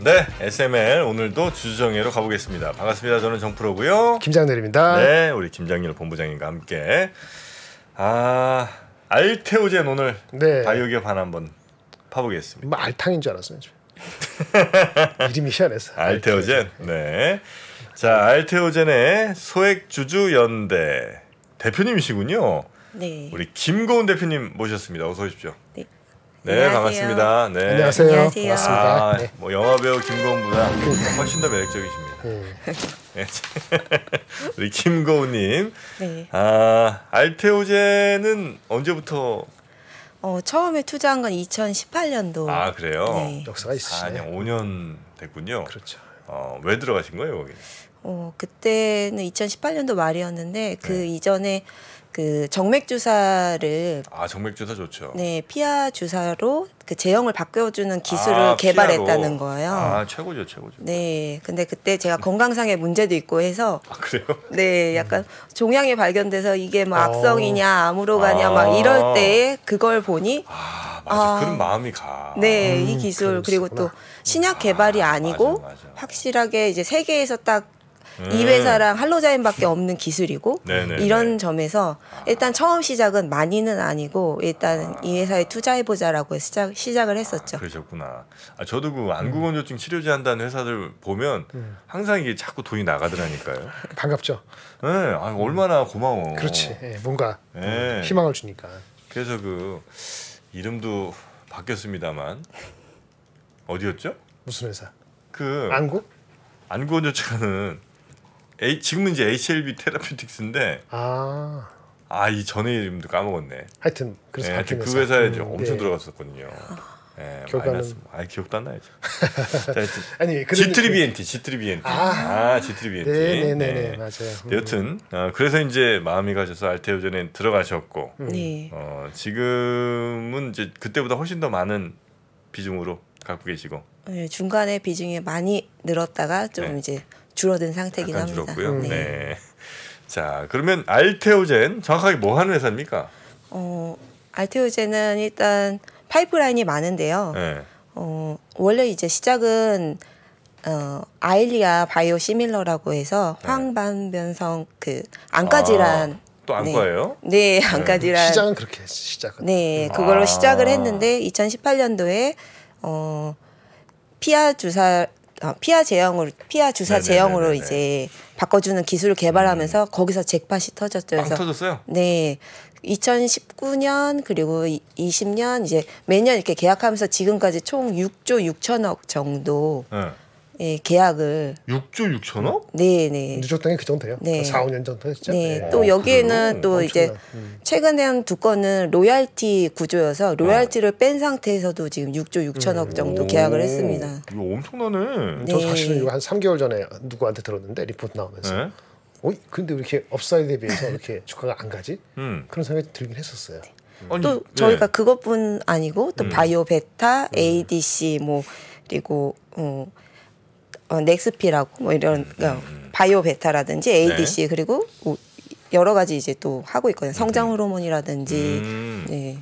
네, SML 오늘도 주주정예로 가보겠습니다. 반갑습니다. 저는 정프로고요. 김장렬입니다. 네, 우리 김장렬 본부장님과 함께 아 알테오젠 오늘 네. 바이오기업 하나 한번 파보겠습니다. 뭐 알탕인 줄 알았어요. 이름이 희한해서. 알테오젠. 알테오젠. 네. 자, 알테오젠의 소액 주주 연대 대표님이시군요. 네. 우리 김고은 대표님 모셨습니다. 어서 오십시오. 네. 네, 반갑습니다. 네. 안녕하세요. 안녕하세요. 반갑습니다. 아, 네. 뭐 영화 배우 김고은보다 네. 훨씬 더 매력적이십니다. 네. 네. 우리 김고은님. 네. 아 알페오제는 언제부터? 어 처음에 투자한 건 2018년도. 아 그래요? 네. 역사가 있으시네. 아, 5년 됐군요. 그렇죠. 어왜 들어가신 거예요 거기? 어 그때는 2018년도 말이었는데 그 네. 이전에 그 정맥 주사를 아 정맥 주사 좋죠. 네 피하 주사로 그 제형을 바꿔주는 아, 기술을 아, 개발했다는 거예요. 아 최고죠, 최고죠. 네, 근데 그때 제가 건강상의 문제도 있고 해서 아 그래요? 네, 약간 종양이 발견돼서 이게 뭐 어. 악성이냐 암으로 가냐 막 아. 이럴 때 그걸 보니 아 맞아 아, 그런 마음이 가. 네, 음, 이 기술 그리고 또 신약 개발이 아, 아니고 맞아, 맞아. 확실하게 이제 세계에서 딱이 음. 회사랑 할로자인밖에 없는 기술이고 네, 네, 이런 네. 점에서 일단 처음 시작은 많이는 아니고 일단 아. 이 회사에 투자해 보자라고 시작 시작을 했었죠. 아, 그러셨구나. 아, 저도 그 안구건조증 치료제 한다는 회사들 보면 음. 항상 이게 자꾸 돈이 나가더라니까요. 반갑죠. 네, 아, 얼마나 고마워. 그렇지. 네, 뭔가 네. 음, 희망을 주니까. 그래서 그 이름도 바뀌었습니다만 어디였죠? 무슨 회사? 그 안구? 안구 원조차는 A, 지금은 이제 HLB 테라피틱스인데 아. 아, 이 전에 이름도 까먹었네. 하여튼 그래서 네, 하여튼 그 회사에 음, 엄청 예. 들어갔었거든요. 예, 결과는 마이너 기억도 안나죠 자, 아니, G3BNT, G3BNT. 아, 아 G3BNT. 네, 네, 네, 맞아요. 음. 여튼 어, 그래서 이제 마음이 가셔서 알테오전에 들어가셨고, 음. 어, 지금은 이제 그때보다 훨씬 더 많은 비중으로 갖고 계시고. 네, 중간에 비중이 많이 늘었다가 좀 네. 이제 줄어든 상태긴 이 합니다. 줄었고요. 네. 네. 자 그러면 알테오젠 정확하게 뭐 하는 회사입니까? 어 알테오젠은 일단 파이프라인이 많은데요. 네. 어 원래 이제 시작은 어, 아일리아 바이오 시밀러라고 해서 네. 황반변성 그 안과질환 아, 또 네. 안과예요? 네, 네 안과질환 시작은 그렇게 시작은 네 음. 그걸로 아. 시작을 했는데 2018년도에 어 피아 주사 아, 피하 제형으로 피하 주사 네네네네네. 제형으로 이제 바꿔주는 기술을 개발하면서 음. 거기서 잭팟이 터졌죠. 그래서 터졌어요? 네. 2019년 그리고 20년 이제 매년 이렇게 계약하면서 지금까지 총 6조 6천억 정도 네. 예, 계약을 6조 6천억? 네, 네. 늦었던 게그 정도예요. 네. 4, 5년 전부터 했죠. 네. 네. 또 어, 여기에는 음, 또 엄청난. 이제 최근에 한 두 건은 로얄티 구조여서 네. 로얄티를 뺀 상태에서도 지금 6조 6천억 음. 정도 계약을 했습니다. 이거 엄청나네. 네. 저사실 이거 한 3개월 전에 누구한테 들었는데 리포트 나오면서 네. 어이 근데 왜 이렇게 업사이드에 비해서 이렇게 주가가 안 가지? 음. 그런 생각이 들긴 했었어요. 네. 음. 아니, 네. 저희가 그것뿐 아니고 또 음. 바이오 베타, ADC 뭐 그리고 어 어, 넥스피라고 뭐 이런 어, 바이오 베타라든지 ADC 네. 그리고 여러 가지 이제 또 하고 있거든요. 성장 호르몬이라든지. 음. 네.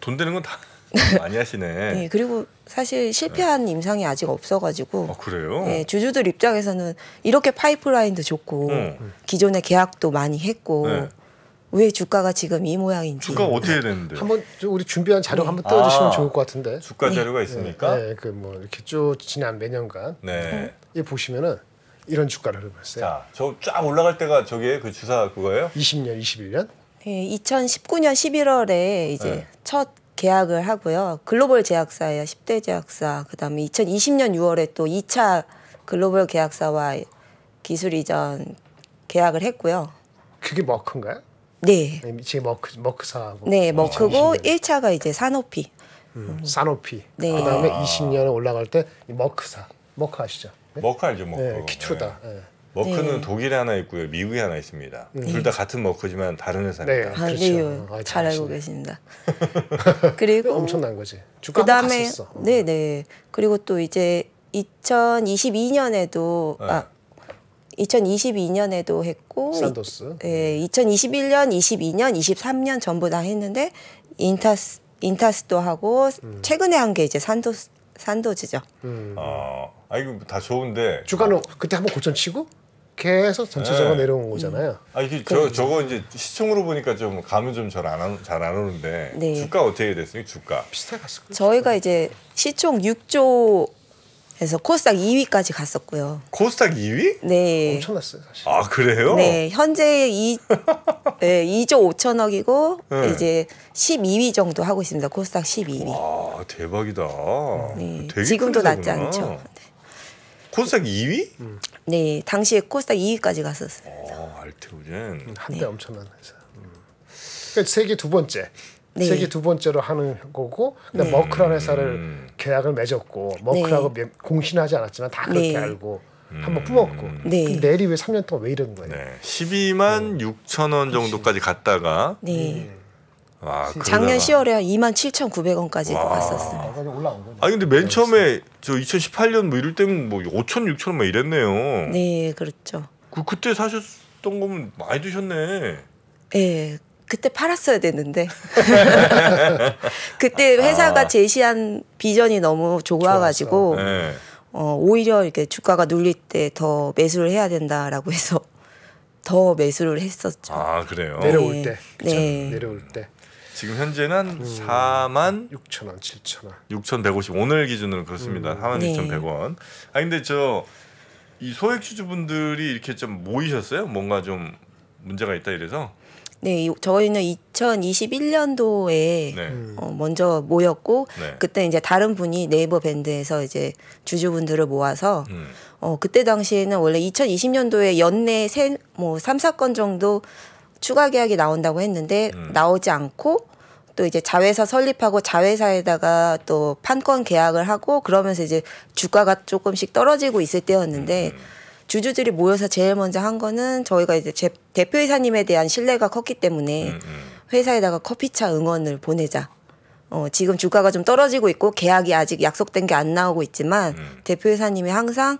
돈 되는 건 다 많이 하시네. 네, 그리고 사실 실패한 네. 임상이 아직 없어가지고. 아, 그래요? 네, 주주들 입장에서는 이렇게 파이프라인도 좋고 음. 기존의 계약도 많이 했고 네. 왜 주가가 지금 이 모양인지. 주가 어떻게 해야 되는데? 네. 한번 우리 준비한 자료 네. 한번 떼주시면 아, 좋을 것 같은데. 주가 네. 자료가 있습니까? 네, 그 뭐 이렇게 쭉 지난 몇 년간 네. 이 예, 보시면은 이런 주가를 흐르면서. 자, 저 쫙 올라갈 때가 저게 그 주사 그거예요? 20년, 21년? 네, 2019년 11월에 이제 네. 첫 계약을 하고요. 글로벌 제약사예요. 10대 제약사. 그다음에 2020년 6월에 또 2차 글로벌 계약사와 기술 이전 계약을 했고요. 그게 머큰가요? 뭐 네. 지금 머크 머크사하고. 네, 아, 머크고 1차가 이제 산오피. 음, 음, 산오피. 네. 그다음에 아. 20년에 올라갈 때 머크사. 머크 아시죠? 네? 머크 알죠, 머크. 네, 키트다 네. 네. 머크는 네. 독일에 하나 있고요, 미국에 하나 있습니다. 음. 둘다 같은 머크지만 다른 회사니다 네, 아, 그렇죠. 네, 아, 잘 알고 계십니다. 그리고 엄청난 거지. 주가 다음에 네, 네. 그리고 또 이제 2022년에도 아 2022년에도 했고 산도스. 예, 2021년, 22년, 23년 전부 다 했는데 인타스 인타스도 하고 음. 최근에 한 게 이제 산도 산도즈죠. 음. 아, 아 이거 다 좋은데 주가는 그때 한번 고점 치고 계속 전체적으로 네. 내려온 거잖아요. 음. 아 이게 그 저 저거 이제 시청으로 보니까 좀 감은 좀 잘안잘안 오는데 네. 주가 어떻게 됐어요? 주가 비슷하 갔을 거예요. 저희가 이제 시총 6조 그래서 코스닥 2위까지 갔었고요. 코스닥 2위? 네. 엄청났어요, 사실. 아, 그래요? 네. 현재 2, 네, 2조 5천억이고, 네. 이제 12위 정도 하고 있습니다. 코스닥 12위. 와, 대박이다. 네. 지금도 낮지 않죠. 네. 코스닥 2위? 음. 네. 당시에 코스닥 2위까지 갔었어요. 아, 알테오젠. 음, 한때 네. 엄청난 회사. 음. 그러니까 세계 두 번째. 네. 세계 두 번째로 하는 거고 근데 네. 머크라는 회사를 음. 계약을 맺었고 머크라고 네. 공신하지 않았지만 다 그렇게 네. 알고 음. 한번 뿜었고 네. 내리 왜 3년 동안 왜 이러는 거예요? 네. 12만 네. 6천 원 정도까지 갔다가 네. 음. 와, 작년 10월에 2만 7,900원까지 갔었어요. 아 근데 맨 처음에 저 2018년 뭐 이럴 때는뭐 5천 6천 막 이랬네요. 네 그렇죠. 그 그때 사셨던 거면 많이 드셨네. 네 그때 팔았어야 됐는데 그때 아. 회사가 아. 제시한 비전이 너무 좋아가지고 네. 어, 오히려 이렇게 주가가 눌릴 때 더 매수를 해야 된다라고 해서 더 매수를 했었죠. 아 그래요. 내려올 네. 때. 네. 네. 내려올 때. 지금 현재는 음, 4만 6천 원, 7천 원. 6,150 오늘 기준으로 그렇습니다. 음. 4만 6,100원. 아 근데 저 이 소액 주주분들이 이렇게 좀 모이셨어요? 뭔가 좀 문제가 있다 이래서 네, 저희는 2021년도에 네. 어, 먼저 모였고 네. 그때 이제 다른 분이 네이버 밴드에서 이제 주주분들을 모아서 음. 어, 그때 당시에는 원래 2020년도에 연내 세뭐 3, 4건 정도 추가 계약이 나온다고 했는데 음. 나오지 않고 또 이제 자회사 설립하고 자회사에다가 또 판권 계약을 하고 그러면서 이제 주가가 조금씩 떨어지고 있을 때였는데 음. 음. 주주들이 모여서 제일 먼저 한 거는 저희가 이제 제, 대표이사님에 대한 신뢰가 컸기 때문에 음, 음. 회사에다가 커피차 응원을 보내자. 어, 지금 주가가 좀 떨어지고 있고 계약이 아직 약속된 게 안 나오고 있지만 음. 대표이사님이 항상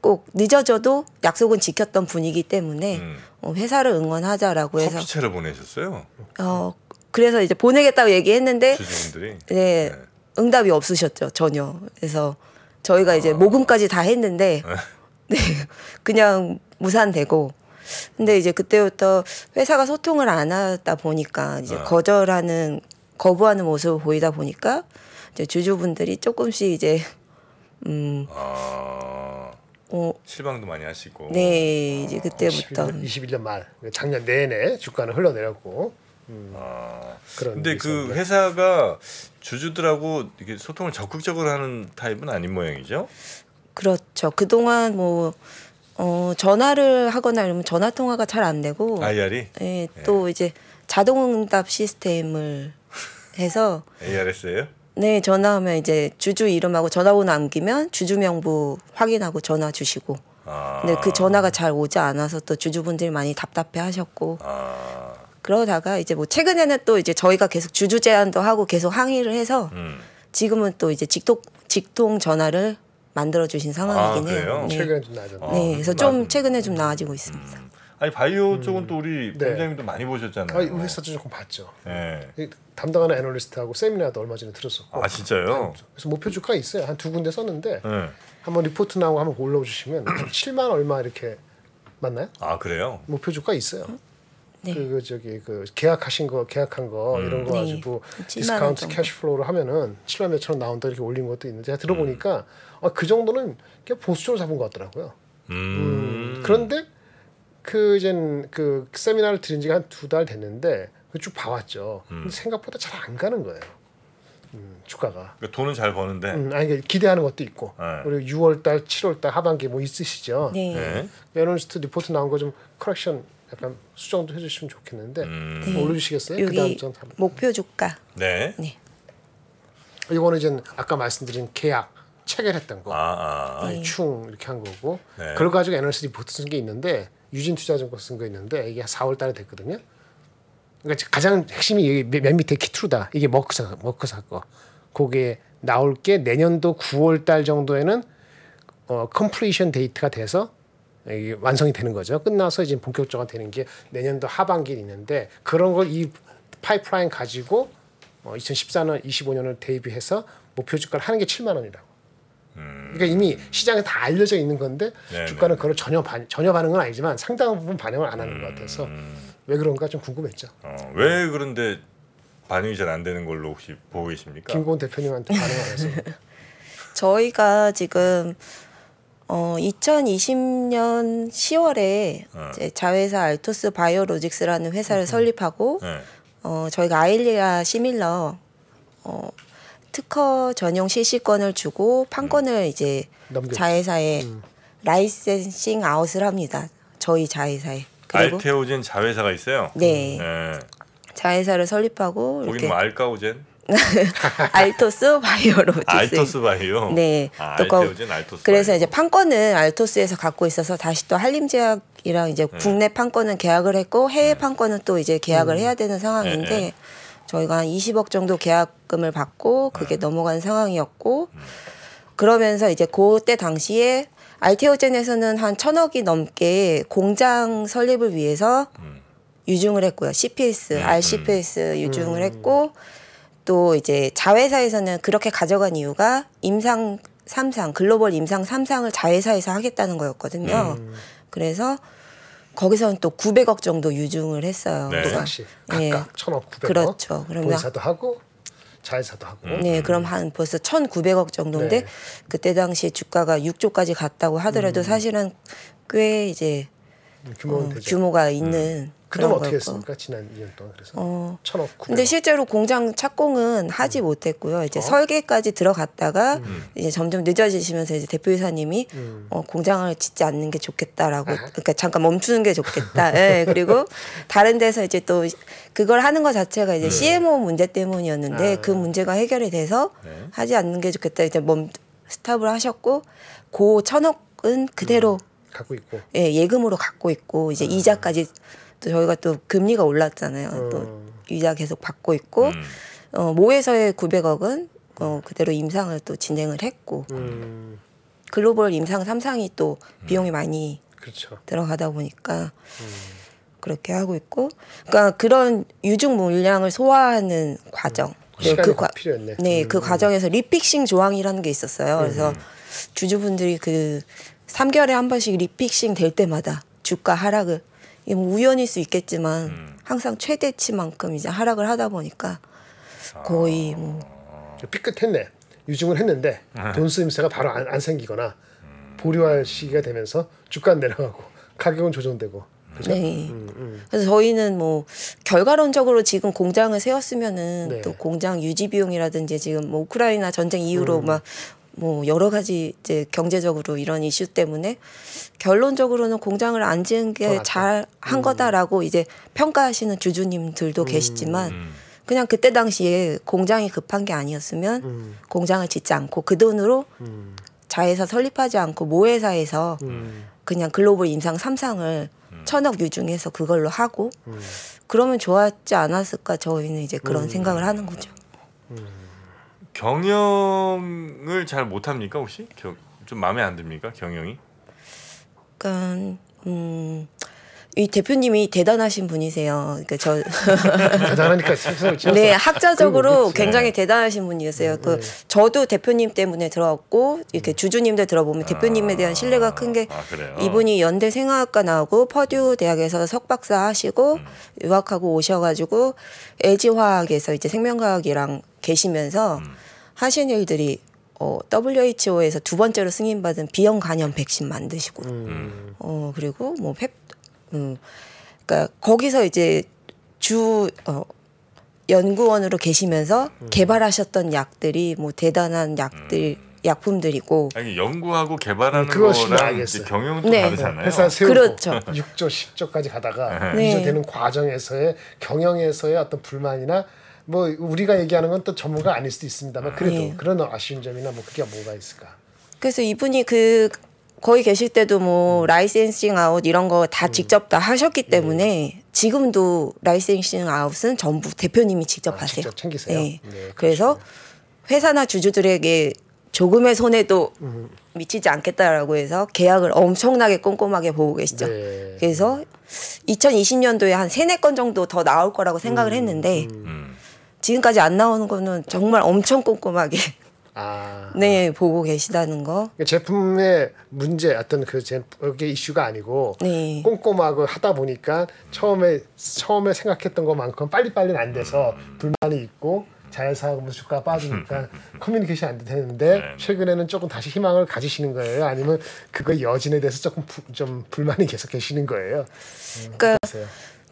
꼭 늦어져도 약속은 지켰던 분이기 때문에 음. 어, 회사를 응원하자라고 해서 커피차를 보내셨어요. 어, 그래서 이제 보내겠다고 얘기했는데 주주분들이 네, 네. 응답이 없으셨죠 전혀. 그래서 저희가 이제 아. 모금까지 다 했는데 네. 네, 그냥 무산되고 근데 이제 그때부터 회사가 소통을 안 하다 보니까 이제 네. 거절하는 거부하는 모습을 보이다 보니까 이제 주주분들이 조금씩 이제 음 아, 어, 실망도 많이 하시고 네 이제 그때부터 2 1 21년 말 그러니까 작년 내내 주가는 흘러내렸고 음, 아, 근데 그 회사가 주주들하고 이게 소통을 적극적으로 하는 타입은 아닌 모양이죠? 그렇죠. 그동안 뭐 어, 전화를 하거나 이러면 전화 통화가 잘 안 되고 IR이 예, 예, 또 예. 이제 자동 응답 시스템을 해서 ARS예요? 네, 전화하면 이제 주주 이름하고 전화번호 남기면 주주 명부 확인하고 전화 주시고. 아. 근데 그 전화가 잘 오지 않아서 또 주주분들이 많이 답답해 하셨고. 아. 그러다가 이제 뭐 최근에는 또 이제 저희가 계속 주주 제한도 하고 계속 항의를 해서 음. 지금은 또 이제 직통 직통 전화를 만들어 주신 상황이긴 아, 해요. 네. 최근에 좀 나아졌네. 아, 네, 그래서 좀 최근에 좀 나아지고 있습니다. 음. 아니 바이오 쪽은 또 우리 네. 장님도 많이 보셨잖아요. 아, 우리 서 조금 봤죠. 네. 담당하는 애널리스트하고 세미나도 얼마 전에 들었었고. 아 진짜요? 그래서 목표 주가 있어요. 한 두 군데 썼는데 네. 한번 리포트 나오고 한번 올라오 주시면 7만 얼마 이렇게 맞나요? 아 그래요? 목표 주가 있어요. 음? 네. 그리 그, 저기 그 계약하신 거 계약한 거 음. 이런 거 가지고 네. 뭐 그 디스카운트 캐시플로우를 하면은 7만 몇천 원 나온다 이렇게 올린 것도 있는데 제가 들어보니까 음. 아, 그 정도는 꽤 보수적으로 잡은 것 같더라고요. 음. 음. 그런데 그 이젠 그 세미나를 들은 지가 한 두 달 됐는데 쭉 봐왔죠. 음. 생각보다 잘 안 가는 거예요. 음, 주가가. 그러니까 돈은 잘 버는데. 음, 아니 그러니까 기대하는 것도 있고. 네. 그리고 6월달, 7월달 하반기 뭐 있으시죠. 네. 에런스트 네. 그 리포트 나온 거 좀 커렉션 약간 수정도 해주시면 좋겠는데 음. 네. 올려주시겠어요? 그다음 전 목표 주가. 네. 네. 이거는 이제 아까 말씀드린 계약 체결했던 거, 아, 아. 네. 충 이렇게 한 거고 네. 그걸 가지고 에너지 d 보트 쓴 게 있는데 유진투자증권 쓴 거 있는데 이게 4월달에 됐거든요. 그러니까 가장 핵심이 맨 밑에 키트루다 이게 머크사 머크사 거. 거기에 나올 게 내년도 9월달 정도에는 어 컴플리션 데이트가 돼서 완성이 되는 거죠. 끝나서 이제 본격적화 되는 게 내년도 하반기에 있는데 그런 걸이 파이프라인 가지고 어, 2014년, 25년을 대비해서 목표 주가를 하는 게 7만 원이라고. 그러니까 이미 음. 시장에 다 알려져 있는 건데 네, 네. 주가는 그걸 전혀 반, 전혀 반응은 아니지만 상당 부분 반응을 안 하는 것 같아서 음. 왜 그런가 좀 궁금했죠. 어, 왜 그런데 반응이 잘 안 되는 걸로 혹시 보고 계십니까? 김고은 대표님한테 반응 안 해서. 저희가 지금 어, 2020년 10월에 네. 자회사 알토스 바이오로직스라는 회사를 네. 설립하고 네. 어, 저희가 아일리아 시밀러 어, 특허 전용 실시권을 주고 판권을 음. 이제 남겨지 자회사에 음. 라이센싱 아웃을 합니다. 저희 자회사에. 알테오젠 자회사가 있어요. 네. 네. 자회사를 설립하고 거기 뭐 알카오젠 알토스 바이오로 알토스 바이오. 네. 아, 또 거, 알토스 그래서 바이오. 이제 판권은 알토스에서 갖고 있어서 다시 또 한림 제약이랑 이제 네. 국내 판권은 계약을 했고 해외 네. 판권은 또 이제 계약을 음. 해야 되는 예, 상황인데 네, 저희가 한 20억 정도 계약금을 받고 그게 음. 넘어간 상황이었고 음. 그러면서 이제 그때 당시에 알테오젠에서는 한 천억이 넘게 공장 설립을 위해서 음. 유증을 했고요. CPS, RCPS 유증을 했고 또 이제 자회사에서는 그렇게 가져간 이유가 임상 3상 글로벌 임상 3상을 자회사에서 하겠다는 거였거든요. 음. 그래서 거기서는 또 900억 정도 유증을 했어요. 네. 그러니까, 각각 예. 1,900억. 그렇죠. 그러면 본사도 하고 자회사도 하고. 음. 네, 그럼 한 벌써 1,900억 정도인데 네. 그때 당시 에 주가가 6조까지 갔다고 하더라도 음. 사실은 꽤 이제 규모 어, 규모가 있는 음. 그동안 어떻게 거였고. 했습니까? 지난 2년 동안 그래서 어, 천억. 근데 실제로 공장 착공은 음. 하지 음. 못했고요. 이제 어? 설계까지 들어갔다가 음. 이제 점점 늦어지시면서 이제 대표이사님이 음. 어, 공장을 짓지 않는 게 좋겠다라고 아. 그러니까 잠깐 멈추는 게 좋겠다. 예, 그리고 다른 데서 이제 또 그걸 하는 것 자체가 이제 네. CMO 문제 때문이었는데 아. 그 문제가 해결이 돼서 네. 하지 않는 게 좋겠다. 이제 멈 스탑을 하셨고 고 천억은 그대로 음. 갖고 있고 예, 예금으로 갖고 있고 이제 아. 이자까지 또 저희가 또 금리가 올랐잖아요. 어. 또 유자 계속 받고 있고 음. 어, 모에서의 900억은 어, 그대로 임상을 또 진행을 했고 음. 글로벌 임상 3상이 또 음. 비용이 많이 그렇죠. 들어가다 보니까 음. 그렇게 하고 있고 그러니까 그런 유증 물량을 소화하는 과정 음. 그 과, 필요했네. 네, 그 과정에서 리픽싱 조항이라는 게 있었어요. 그래서 주주분들이 그 3개월에 한 번씩 리픽싱 될 때마다 주가 하락을 이게 뭐 우연일 수 있겠지만 음. 항상 최대치만큼 이제 하락을 하다 보니까 아. 거의 뭐 음. 삐끗했네 유증을 했는데 아. 돈 쓰임새가 바로 안, 안 생기거나 보류할 시기가 되면서 주가 내려가고 가격은 조정되고 그렇죠? 네. 음, 음. 그래서 저희는 뭐 결과론적으로 지금 공장을 세웠으면은 네. 또 공장 유지 비용이라든지 지금 뭐 우크라이나 전쟁 이후로 음. 막뭐 여러 가지 이제 경제적으로 이런 이슈 때문에 결론적으로는 공장을 안 지은 게 잘한 음. 거다라고 이제 평가하시는 주주님들도 음. 계시지만 음. 그냥 그때 당시에 공장이 급한 게 아니었으면 음. 공장을 짓지 않고 그 돈으로 음. 자회사 설립하지 않고 모회사에서 그냥 글로벌 임상 삼상을 천억 유중에서 그걸로 하고 그러면 좋았지 않았을까 저희는 이제 그런 생각을 하는 거죠. 경영을 잘 못합니까 혹시? 겨, 좀 마음에 안 듭니까 경영이? 약간 음. 이 대표님이 대단하신 분이세요. 그러니까 저 대단하니까 네 학자적으로 굉장히 대단하신 분이었어요. 그 네. 저도 대표님 때문에 들어왔고 이렇게 음. 주주님들 들어보면 대표님에 대한 아, 신뢰가 큰게 아, 이분이 연대 생화학과 나오고 퍼듀 대학에서 석박사 하시고 음. 유학하고 오셔가지고 LG 화학에서 이제 생명과학이랑 계시면서 음. 하신 일들이 어, WHO에서 두 번째로 승인받은 비형 간염 백신 만드시고 음. 음. 어 그리고 뭐 펩, 음, 그러니까 거기서 이제 주 어, 연구원으로 계시면서 음. 개발하셨던 약들이 뭐 대단한 약들 음. 약품들이고 아니, 연구하고 개발하는 음, 거랑 경영은 네, 네. 다르잖아요. 회사 세우고 그렇죠. 6조 10조까지 가다가 네. 네. 이조 되는 과정에서의 경영에서의 어떤 불만이나 뭐 우리가 얘기하는 건 또 전문가 아닐 수도 있습니다만 아, 그래도 네. 그런 아쉬운 점이나 뭐 그게 뭐가 있을까? 그래서 이분이 그 거기 계실 때도 뭐 음. 라이센싱 아웃 이런 거다 음. 직접 다 하셨기 음. 때문에 음. 지금도 라이센싱 아웃은 전부 대표님이 직접 아, 하세요. 직접 챙기세요. 예. 네. 네 그래서 회사나 주주들에게 조금의 손해도 음. 미치지 않겠다라고 해서 계약을 엄청나게 꼼꼼하게 보고 계시죠. 네. 그래서 2020년도에 한 세네 건 정도 더 나올 거라고 생각을 음. 했는데 지금까지 안 나오는 거는 정말 엄청 꼼꼼하게 아. 네 보고 계시다는 거. 그러니까 제품의 문제 어떤 그 제품의 이슈가 아니고 네. 꼼꼼하고 하다 보니까 처음에 처음에 생각했던 것만큼 빨리빨리는 안 돼서 불만이 있고 자회사하고서 뭐 주가 빠지니까 음. 커뮤니케이션 안 되는데 네. 최근에는 조금 다시 희망을 가지시는 거예요? 아니면 그거 여진에 대해서 조금 부, 좀 불만이 계속 계시는 거예요? 음, 그러니까.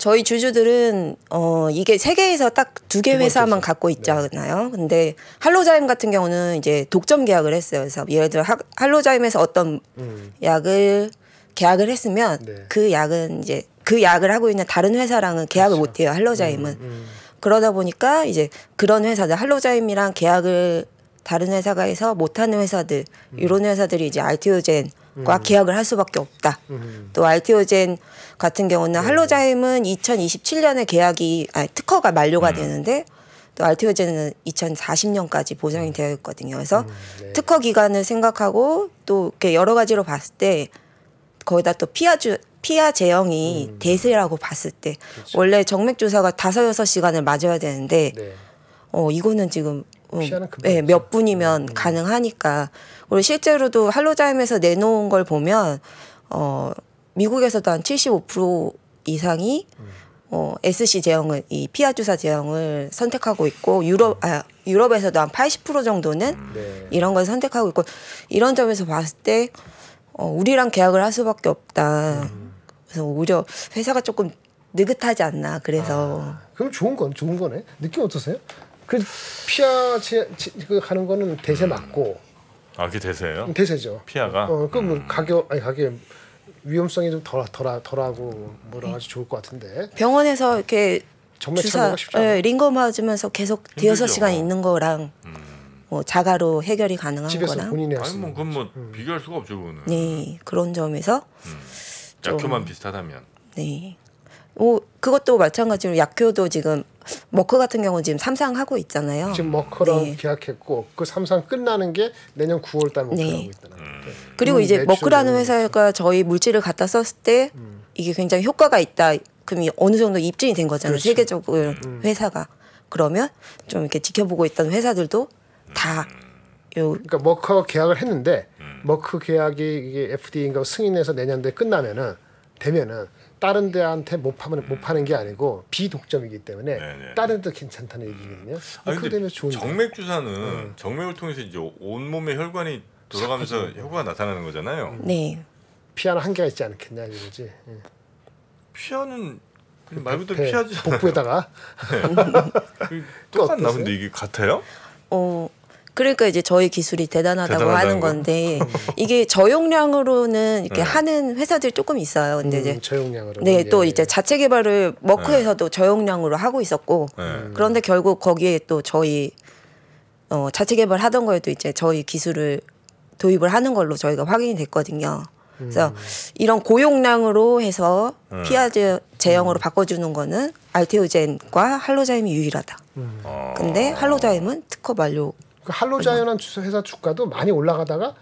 저희 주주들은 어 이게 세계에서 딱 두 개 회사만 갖고 네. 있잖아요. 네. 근데 할로자임 같은 경우는 이제 독점 계약을 했어요. 그래서 예를 들어 하, 할로자임에서 어떤 음. 약을 계약을 했으면 네. 그 약은 이제 그 약을 하고 있는 다른 회사랑은 계약을 그렇죠. 못 해요. 할로자임은. 음, 음. 그러다 보니까 이제 그런 회사들 할로자임이랑 계약을 다른 회사가 해서 못하는 회사들 음. 이런 회사들이 이제 알티오젠 과 음. 계약을 할 수밖에 없다. 음. 또 알티오젠 같은 경우는 네. 할로자임은 2027년에 계약이 아니, 특허가 만료가 음. 되는데 또 알티오젠은 2040년까지 보장이 음. 되어 있거든요. 그래서 음, 네. 특허 기간을 생각하고 또 이렇게 여러 가지로 봤을 때 거기다 또 피아주 피아 제형이 음. 대세라고 봤을 때 그렇죠. 원래 정맥 주사가 다섯 여섯 시간을 맞아야 되는데 네. 어 이거는 지금 네, 몇 분이면 음. 가능하니까. 그리고 실제로도 할로자임에서 내놓은 걸 보면 어 미국에서도 한 75% 이상이 음. 어 SC 제형을 이 피하 주사 제형을 선택하고 있고 유럽 아 유럽에서도 한 80% 정도는 음. 네. 이런 걸 선택하고 있고 이런 점에서 봤을 때 어, 우리랑 계약을 할 수밖에 없다. 음. 그래서 오히려 회사가 조금 느긋하지 않나. 그래서 아, 그럼 좋은 건 좋은 거네. 느낌 어떠세요? 그 피아 제, 제, 그 하는 거는 대세 음. 맞고. 아, 그게 대세예요? 음, 대세죠. 피아가. 어, 그뭐 음. 가격 아니 가격 위험성이 좀 덜덜 덜하고 뭐라 아지 음. 좋을 것 같은데. 병원에서 이렇게 주사 예, 링거 맞으면서 계속 대여섯 시간 있는 거랑 음. 뭐 자가로 해결이 가능한 거랑. 아니 뭐 그건 뭐 음. 비교할 수가 없죠, 그거는. 네. 그런 점에서 약효만 비슷하다면. 네. 오, 그것도 마찬가지로 약효도 지금 머크 같은 경우는 지금 삼상하고 있잖아요. 지금 머크랑 네. 계약했고 그 삼상 끝나는 게 내년 9월 달 목표라고 네. 있다는 음. 네. 그리고 이제 머크라는 회사가 저희 물질을 갖다 썼을 때 음. 이게 굉장히 효과가 있다. 금이 어느 정도 입증이 된 거잖아요. 그렇죠. 세계적으로 음. 회사가. 그러면 좀 이렇게 지켜보고 있던 회사들도 다 음. 요. 그러니까 머크 계약을 했는데 음. 머크 계약이 이게 FDA인가 승인해서 내년도에 끝나면은 되면은 다른 데한테 못 파면 음. 못 파는 게 아니고 비독점이기 때문에 네네. 네, 네. 다른 데 괜찮다는 얘기거든요. 음. 그러면 좋은 정맥 주사는 음. 정맥을 통해서 이제 온 몸의 혈관이 돌아가면서 효과가 나타나는 거잖아요. 음. 네. 피하는 한계가 있지 않겠냐 이거지. 예. 피하는 그 말 그대로 피하지 복부에다가 네. 똑같나 근데 이게 같아요? 어 그러니까 이제 저희 기술이 대단하다고 하는 건데 이게 저용량으로는 이렇게 네. 하는 회사들이 조금 있어요. 근데 음, 이제 저용량으로 네, 또 예, 이제 예. 자체 개발을 머크에서도 네. 저용량으로 하고 있었고 네. 그런데 결국 거기에 또 저희 어, 자체 개발하던 거에도 이제 저희 기술을 도입을 하는 걸로 저희가 확인이 됐거든요. 그래서 음. 이런 고용량으로 해서 음. 네. 피아제 제형으로 음. 바꿔주는 거는 알테오젠과 할로자임이 유일하다. 음. 어. 근데 할로자임은 특허 만료 그 할로자이언한 회사 주가도 많이 올라가다가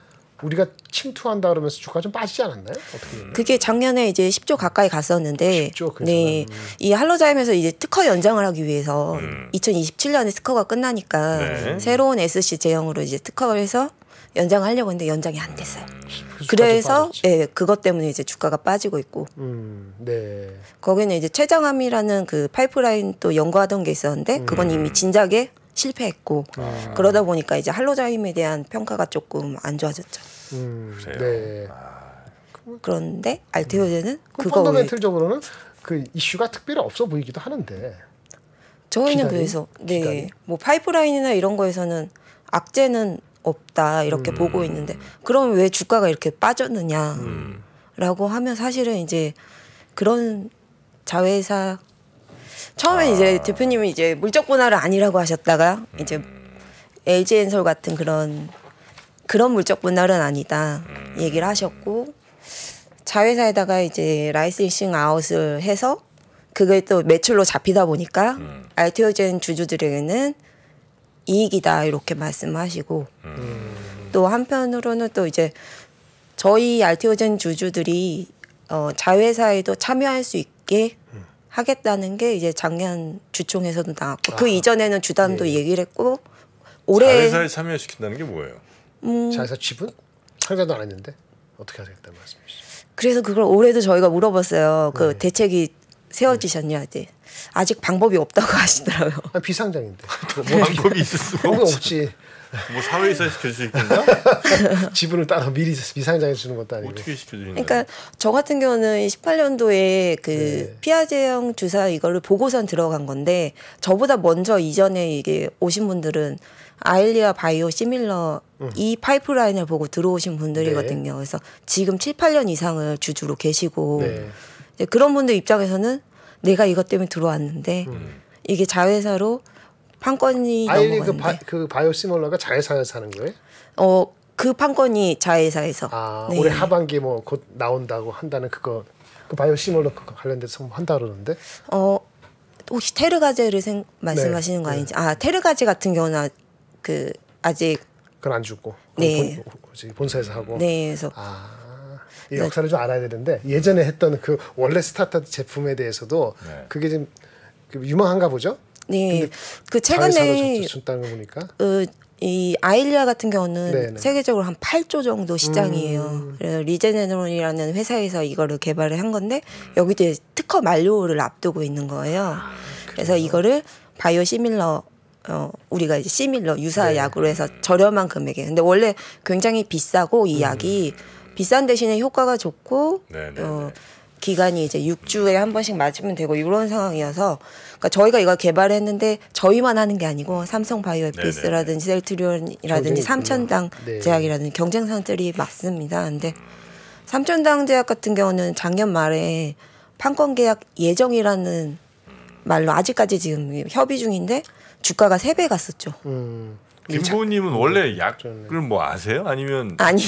우리가 침투한다 그러면서 주가 좀 빠지지 않았나요? 어떻게 그게 작년에 이제 10조 가까이 갔었는데 10조, 네. 이 할로자임에서 이제 특허 연장을 하기 위해서 음. 2027년에 특허가 끝나니까 네. 새로운 SC 제형으로 이제 특허를 해서 연장하려고 을 했는데 연장이 안 됐어요. 음. 그래서 예, 그것 때문에 이제 주가가 빠지고 있고. 음, 네. 거기는 이제 최장암이라는그 파이프라인 또 연구하던 게 있었는데 그건 음. 이미 진작에 실패했고 아. 그러다 보니까 이제 할로자임에 대한 평가가 조금 안 좋아졌죠. 음, 네. 아. 그런데 알테오제는 음. 그거 펀더멘털적으로는 그 이슈가 특별히 없어 보이기도 하는데 저희는 그래서 네 뭐 파이프라인이나 이런 거에서는 악재는 없다 이렇게 음. 보고 있는데 그러면왜 주가가 이렇게 빠졌느냐라고 음. 하면 사실은 이제 그런 자회사 처음에 아. 이제 대표님은 이제 물적 분할을 아니라고 하셨다가 음. 이제 LG 엔솔 같은 그런 그런 물적 분할은 아니다 음. 얘기를 하셨고 자회사에다가 이제 라이싱 아웃을 해서 그게 또 매출로 잡히다 보니까 음. 알티오젠 주주들에게는 이익이다 이렇게 말씀하시고 음. 또 한편으로는 또 이제 저희 알티오젠 주주들이 어, 자회사에도 참여할 수 있게 음. 하겠다는 게 이제 작년 주총에서도 나왔고 그 아, 그 이전에는 주담도 예. 얘기를 했고 올해 자회사에 참여시킨다는 게 뭐예요? 음, 자회사 지분? 상장도 안 했는데 어떻게 하겠다는 말씀이시죠? 그래서 그걸 올해도 저희가 물어봤어요. 그 네. 대책이 세워지셨냐 네. 이제 아직 방법이 없다고 하시더라고요. 아 비상장인데 뭐 방법이 있을 수가 없지. 뭐 사회에서 시켜주시겠나? 지분을 따로 미리 미상장해 주는 것도 아니고 어떻게 시켜주는? 그러니까 저 같은 경우는 18년도에 그 네. 피아제형 주사 이걸로 보고선 들어간 건데 저보다 먼저 이전에 이게 오신 분들은 아일리아 바이오 시밀러 음. 이 파이프라인을 보고 들어오신 분들이거든요. 네. 그래서 지금 7, 8년 이상을 주주로 계시고 네. 그런 분들 입장에서는 내가 이것 때문에 들어왔는데 음. 이게 자회사로 판권이 아이린 그, 바, 그 이오시몰러가 자회사에서 하는 거예요? 어, 그 판권이 자회사에서. 아, 네. 올해 하반기 뭐 곧 나온다고 한다는 그거 그 바이오시몰러 그거 관련돼서 한다 그러는데. 어, 혹시 테르가제를 생, 말씀하시는 네. 거 네. 아닌지? 아, 테르가제 같은 경우는 그 아직 그건 안 주고. 네. 본, 어, 본사에서 하고. 네, 그래서 아. 이 역사를 좀 알아야 되는데 예전에 했던 그 원래 스타트 제품에 대해서도 네. 그게 좀 그 유망한가 보죠? 네. 그 최근에 좋다 보니까. 어, 이 아일리아 같은 경우는 네네. 네. 세계적으로 한 8조 정도 시장이에요. 음. 그래서 리제네론이라는 회사에서 이거를 개발을 한 건데 여기도 특허 만료를 앞두고 있는 거예요. 아, 그래서 이거를 바이오 시밀러 어, 우리가 이제 시밀러 유사 네. 약으로 해서 저렴한 금액에. 근데 원래 굉장히 비싸고 이 음. 약이 음. 비싼 대신에 효과가 좋고 네네네. 네, 어 네. 기간이 이제 6주에 한 번씩 맞으면 되고 이런 상황이어서 그러니까 저희가 이걸 개발했는데 저희만 하는 게 아니고 삼성 바이오에피스라든지 셀트리온이라든지 삼천당 네. 제약이라든지 경쟁사들이 맞습니다. 근데 삼천당 제약 같은 경우는 작년 말에 판권 계약 예정이라는 말로 아직까지 지금 협의 중인데 주가가 세 배 갔었죠. 음. 김보님은 원래 네. 약을 뭐 아세요? 아니면 아니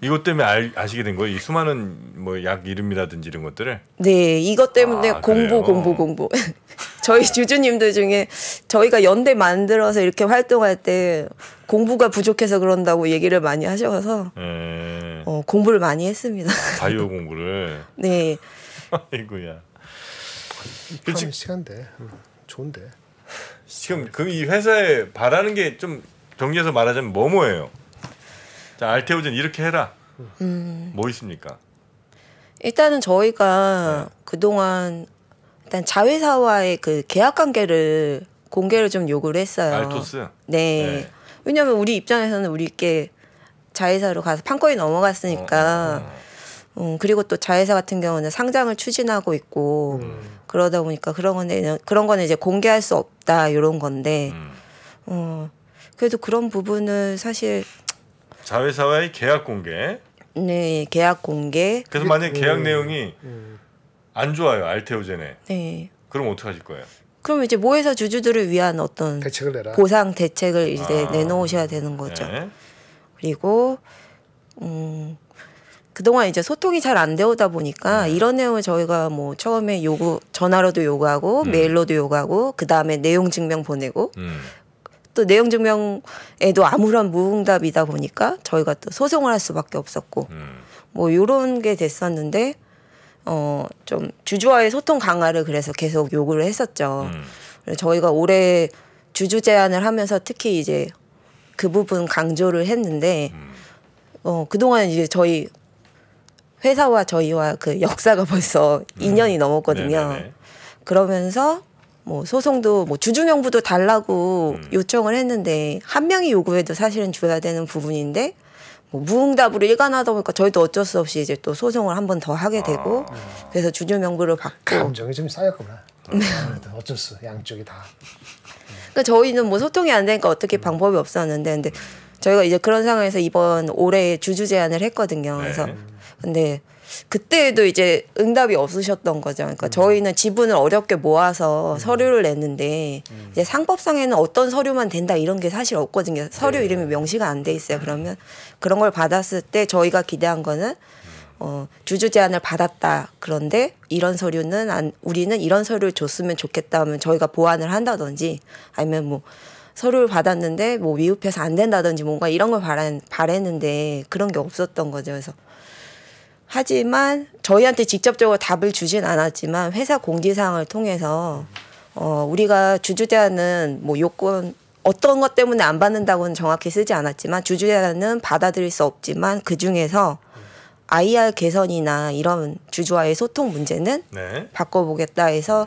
이것 때문에 알, 아시게 된 거예요? 이 수많은 뭐 약 이름이라든지 이런 것들을 네 이것 때문에 아, 공부, 공부 공부 공부 저희 주주님들 중에 저희가 연대 만들어서 이렇게 활동할 때 공부가 부족해서 그런다고 얘기를 많이 하셔서 예. 어, 공부를 많이 했습니다 바이오 공부를 네이고야 일찍 시간대 음, 좋은데 지금 그이 회사에 바라는 게 좀 정리해서 말하자면 뭐 뭐예요? 자 알테오젠 이렇게 해라. 음. 뭐 있습니까? 일단은 저희가 네. 그동안 일단 자회사와의 그 계약 관계를 공개를 좀 요구를 했어요. 알토스. 네. 네. 왜냐하면 우리 입장에서는 우리 께 자회사로 가서 판권이 넘어갔으니까. 어, 어, 어. 음, 그리고 또 자회사 같은 경우는 상장을 추진하고 있고 음. 그러다 보니까 그런 거는 그런 거는 이제 공개할 수 없다 이런 건데 음. 어, 그래도 그런 부분은 사실 자회사와의 계약 공개 네 계약 공개 그래서 만약 계약 내용이 음, 음. 안 좋아요 알테오젠에 네 그럼 어떻게 하실 거예요? 그럼 이제 모회사 주주들을 위한 어떤 대책을 내라. 보상 대책을 이제 아. 내놓으셔야 되는 거죠. 네. 그리고 음. 그동안 이제 소통이 잘 안 되오다 보니까 음. 이런 내용을 저희가 뭐 처음에 요구 전화로도 요구하고 음. 메일로도 요구하고 그다음에 내용 증명 보내고 음. 또 내용 증명에도 아무런 무응답이다 보니까 저희가 또 소송을 할 수밖에 없었고 음. 뭐 요런 게 됐었는데 어 좀 주주와의 소통 강화를 그래서 계속 요구를 했었죠. 음. 저희가 올해 주주 제안을 하면서 특히 이제 그 부분 강조를 했는데 음. 어 그동안 이제 저희 회사와 저희와 그 역사가 벌써 음. 2년이 넘었거든요. 네네네. 그러면서 뭐 소송도 뭐 주중영부도 달라고 음. 요청을 했는데 한 명이 요구해도 사실은 줘야 되는 부분인데 뭐 무응답으로 일관하다 보니까 저희도 어쩔 수 없이 이제 또 소송을 한 번 더 하게 되고 아. 그래서 주주명부를 받고 감정이 좀 쌓였구나. 음. 네. 어쩔 수 양쪽이 다. 그러니까 저희는 뭐 소통이 안 되니까 어떻게 음. 방법이 없었는데 근데 저희가 이제 그런 상황에서 이번 올해 주주 제안을 했거든요. 네. 그래서 네. 근데 그때도 이제 응답이 없으셨던 거죠. 그러니까 음. 저희는 지분을 어렵게 모아서 음. 서류를 냈는데 음. 이제 상법상에는 어떤 서류만 된다 이런 게 사실 없거든요. 서류 네. 이름이 명시가 안 돼 있어요. 그러면 그런 걸 받았을 때 저희가 기대한 거는 음. 어, 주주 제안을 받았다. 그런데 이런 서류는 안, 우리는 이런 서류를 줬으면 좋겠다 하면 저희가 보완을 한다든지 아니면 뭐 서류를 받았는데 뭐 위급해서 안 된다든지 뭔가 이런 걸 바란, 바랬는데 그런 게 없었던 거죠. 그래서 하지만 저희한테 직접적으로 답을 주진 않았지만 회사 공지사항을 통해서 어, 우리가 주주대한은뭐 요건 어떤 것 때문에 안 받는다고는 정확히 쓰지 않았지만 주주대한은 받아들일 수 없지만 그 중에서 IR 개선이나 이런 주주와의 소통 문제는 네. 바꿔보겠다 해서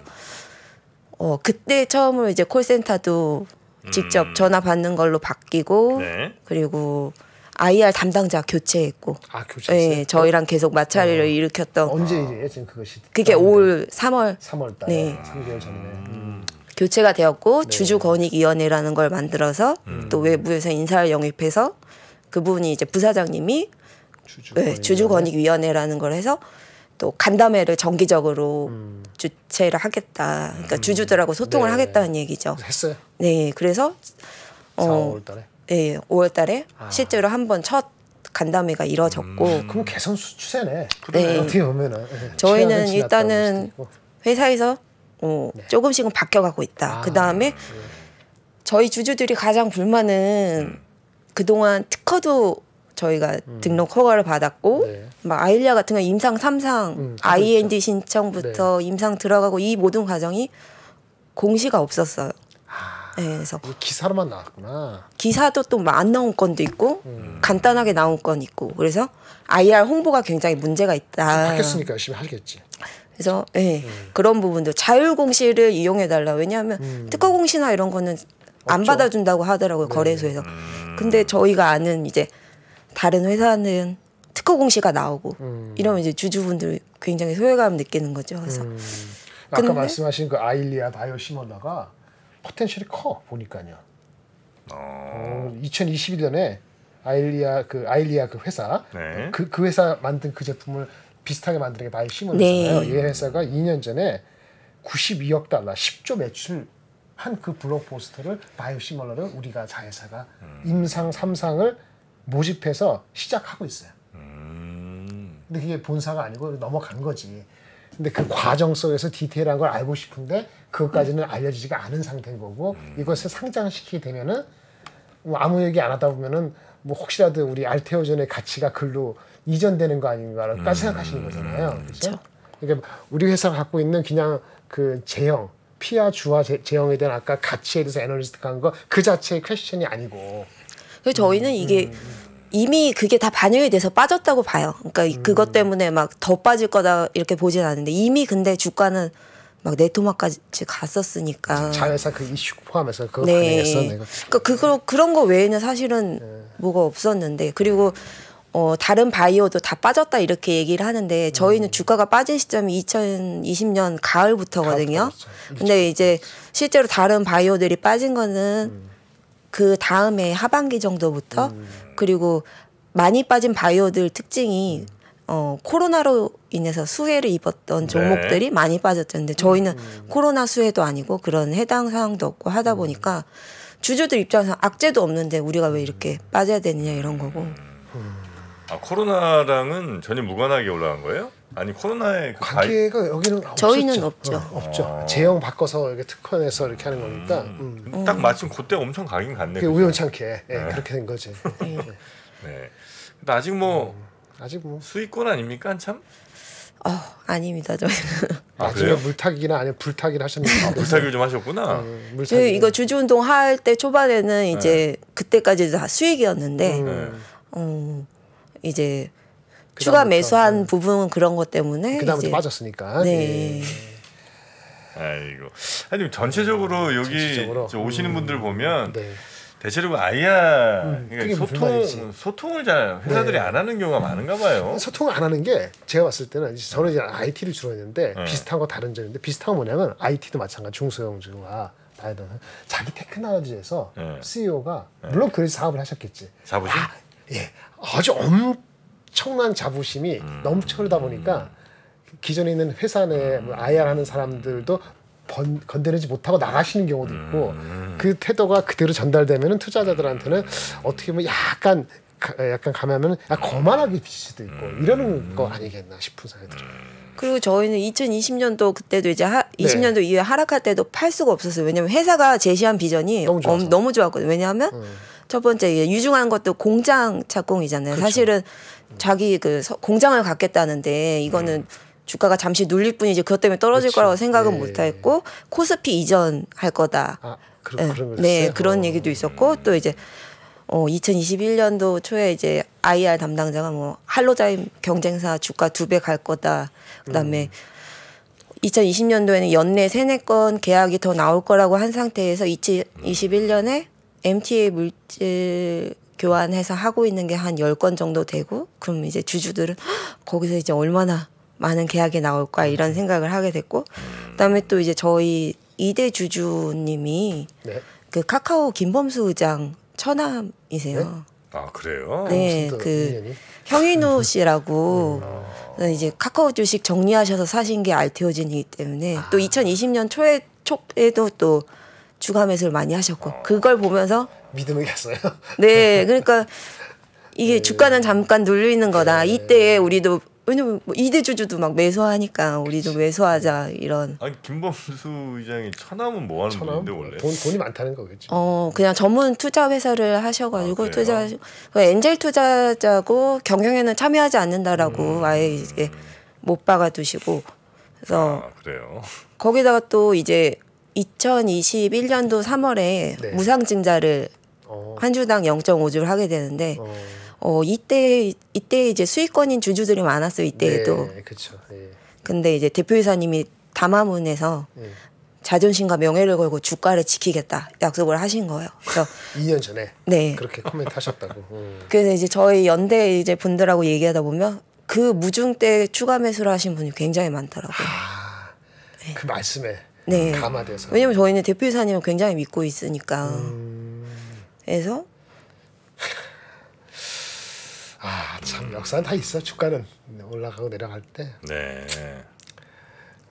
어, 그때 처음으로 이제 콜센터도 직접 음. 전화 받는 걸로 바뀌고 네. 그리고 IR 담당자 교체했고. 아, 교체. 예, 저희랑 계속 마찰을 아, 일으켰던. 언제 일이에요? 지금 그것이. 그게 올 3월. 3월 달. 네. 3개월 아, 전에. 음. 교체가 되었고 네. 주주 권익 위원회라는 걸 만들어서 음. 또 외부에서 인사를 영입해서 그분이 이제 부사장님이 주주 권익 네, 주주 권익 위원회라는 걸 해서 또 간담회를 정기적으로 음. 주최를 하겠다. 그러니까 음. 주주들하고 소통을 네. 하겠다는 얘기죠. 했어요. 네, 그래서 4월달에? 어, 예, 5월 달에 아. 실제로 한번 첫 간담회가 이뤄졌고 음. 그럼 개선 추세네. 네. 네 어떻게 보면 예. 저희는 일단은 회사에서 어, 네. 조금씩은 바뀌어가고 있다. 아. 그 다음에 예. 저희 주주들이 가장 불만은 음. 그동안 특허도 저희가 음. 등록 허가를 받았고 네. 막 아일리아 같은 경우 임상 3상 음, IND 그렇죠. 신청부터 네. 임상 들어가고 이 모든 과정이 공시가 없었어요. 아. 네, 아, 그래서 기사로만 나왔구나. 기사도 또 안 나온 건도 있고 음. 간단하게 나온 건 있고 그래서 IR 홍보가 굉장히 문제가 있다. 하겠으니까 열심히 하겠지. 그래서 네, 음. 그런 부분도 자율공시를 이용해 달라. 왜냐하면 음. 특허공시나 이런 거는 안 없죠. 받아준다고 하더라고요 네. 거래소에서. 음. 근데 저희가 아는 이제 다른 회사는 특허 공시가 나오고 음. 이러면 이제 주주분들 굉장히 소외감 느끼는 거죠. 그래서 음. 아까 말씀하신 그 아일리아 바이오 시머나가 포텐셜이 커 보니까요. 어... 2021년에 어, 아일리아 그 아일리아 그 회사 네. 그, 그 회사 만든 그 제품을 비슷하게 만드는 게 바이 시몬이잖아요. 네. 회사가 2년 전에 92억 달러 10조 매출 한 그블록버스터를 바이오 시멀러를 우리가 자회사가 음. 임상 3상을 모집해서 시작하고 있어요. 음. 근데 그게 본사가 아니고 넘어간 거지. 근데 그 과정 속에서 디테일한 걸 알고 싶은데 그것까지는 알려지지가 않은 상태인 거고 음. 이것을 상장시키게 되면은 뭐 아무 얘기 안 하다 보면은 뭐 혹시라도 우리 알테오전의 가치가 글로 이전되는 거 아닌가까지 음. 생각하시는 거잖아요. 음. 그렇죠? 그러니까 우리 회사가 갖고 있는 그냥 그 제형 피와 주와 제, 제형에 대한 아까 가치에 대해서 애널리스트가 한거 그 자체의 퀘스천이 아니고. 그 저희는 이게 음. 이미 그게 다 반영이 돼서 빠졌다고 봐요. 그러니까 음. 그것 때문에 막 더 빠질 거다 이렇게 보진 않는데 이미 근데 주가는 막 네토마까지 갔었으니까 자회사 그 이슈 포함해서 그거 네. 반영했어 내 그러니까 거 그런 거 외에는 사실은 네. 뭐가 없었는데 그리고 어 다른 바이오도 다 빠졌다 이렇게 얘기를 하는데 저희는 음. 주가가 빠진 시점이 2020년 가을부터거든요. 가을부터 그렇죠. 근데 이제 네. 실제로 다른 바이오들이 빠진 거는 음. 그 다음에 하반기 정도부터 음. 그리고 많이 빠진 바이오들 특징이 어, 코로나로 인해서 수혜를 입었던 네. 종목들이 네. 많이 빠졌는데 저희는 음. 코로나 수혜도 아니고 그런 해당 사항도 없고 하다 음. 보니까 주주들 입장에서 악재도 없는데 우리가 왜 이렇게 빠져야 되느냐 이런 거고. 음. 아, 코로나랑은 전혀 무관하게 올라간 거예요? 아니 코로나에 그 관계가 여기는 저희는 어, 없죠 없죠. 어, 없죠. 아. 제형 바꿔서 이렇게 특허에서 이렇게 하는 음, 거니까. 음. 음. 딱 음. 마침 그때 엄청 가긴 갔네. 그게 우연찮게 네. 네. 그렇게 된 거지. 네. 음. 네. 근데 아직 뭐 음. 아직 뭐 수익권 아닙니까 한참? 어, 아닙니다 저희는. 아, 나중에 뭐 물타기나 아니면 불타기를 하셨는데. 아, 물타기를 좀 하셨구나. 음, 물타 이거 주주 운동 할 때 초반에는 이제 네. 그때까지 다 수익이었는데, 음. 네. 어, 이제 그 추가 매수한 부분은 그런 것 때문에 그다음에 빠졌으니까. 네. 예. 아이고. 아니 전체적으로 아, 여기 전체적으로. 오시는 음. 분들 보면 네. 대체적으로 아이야 음, 그러니까 소통 소통을 잘 회사들이 네. 안 하는 경우가 많은가 봐요. 소통을 안 하는 게 제가 봤을 때는 이제 저는 이제 IT를 주로 했는데 네. 비슷하고 다른 점인데 비슷한 건 뭐냐면 IT도 마찬가지 중소형주가 봐야 되는 자기 테크놀로지에서 네. CEO가 네. 물론 그래서 사업을 하셨겠지. 사부지? 아, 예. 아주 엄 엄청난 자부심이 음. 넘쳐흐르다 보니까 기존에 있는 회사 내뭐 음. IR 하는 사람들도 번, 건드리지 못하고 나가시는 경우도 있고 음. 그 태도가 그대로 전달되면 투자자들한테는 어떻게 보면 약간 약간 가면은 야, 아, 거만하게 비칠 수도 있고 음. 이러는 거 아니겠나 싶은 생각이 들어요. 그리고 저희는 2020년도 그때도 이제 하, 20년도 네. 이후에 하락할 때도 팔 수가 없었어요. 왜냐하면 회사가 제시한 비전이 너무, 어, 너무 좋았거든요. 왜냐하면 음. 첫 번째 유중한 것도 공장 착공이잖아요. 그렇죠. 사실은 자기 그 공장을 갖겠다는데 이거는 네. 주가가 잠시 눌릴 뿐이지 그것 때문에 떨어질 그치. 그렇죠. 거라고 생각은 네. 못했고 코스피 이전 할 거다. 아, 그, 네, 네 그런 어. 얘기도 있었고 음. 또 이제 어 2021년도 초에 이제 IR 담당자가 뭐 할로자임 경쟁사 주가 두 배 갈 거다. 그다음에 음. 2020년도에는 연내 세네 건 계약이 더 나올 거라고 한 상태에서 2021년에 MTA 물질 교환해서 하고 있는 게 한1 0건 정도 되고 그럼 이제 주주들은 거기서 이제 얼마나 많은 계약이 나올까 이런 음. 생각을 하게 됐고 음. 그다음에 또 이제 저희 이대 주주님이 네. 그 카카오 김범수 의장 처남이세요. 네? 아 그래요? 네, 그 네, 네. 형인우 씨라고 음. 어. 이제 카카오 주식 정리하셔서 사신 게 알테오진이기 때문에 아. 또 2020년 초에 초에도 또 주가 매수를 많이 하셨고 어. 그걸 보면서 믿음을 갔어요. 네, 그러니까 이게 네. 주가는 잠깐 눌려 있는 거다. 네. 이때에 우리도 왜냐면 뭐 이대 주주도 막 매수하니까 우리도 매수하자 이런. 아니 김범수 의장이 천남은 뭐 하는 천남? 분인데 원래? 돈 돈이 많다는 거겠지. 어 그냥 전문 투자 회사를 하셔가지고 아, 투자 그 엔젤 투자자고 경영에는 참여하지 않는다라고 음. 아예 이게 못 박아두시고 그래서 아, 그래요. 거기다가 또 이제 2021년도 3월에 네. 무상증자를 한 어. 주당 0.5주를 하게 되는데 어. 어. 이때 이때 이제 수익권인 주주들이 많았어요 이때에도. 네, 그렇죠. 예. 근데 이제 대표이사님이 담화문에서 예. 자존심과 명예를 걸고 주가를 지키겠다 약속을 하신 거예요. 그래서 2년 전에 네 그렇게 코멘트하셨다고. 음. 그래서 이제 저희 연대 이제 분들하고 얘기하다 보면 그 무중 때 추가 매수를 하신 분이 굉장히 많더라고요. 하... 아, 네. 그 말씀에 네. 감화돼서. 왜냐면 저희는 대표이사님을 굉장히 믿고 있으니까. 음... 에서 아 참 역사는 다 있어 주가는 올라가고 내려갈 때. 네.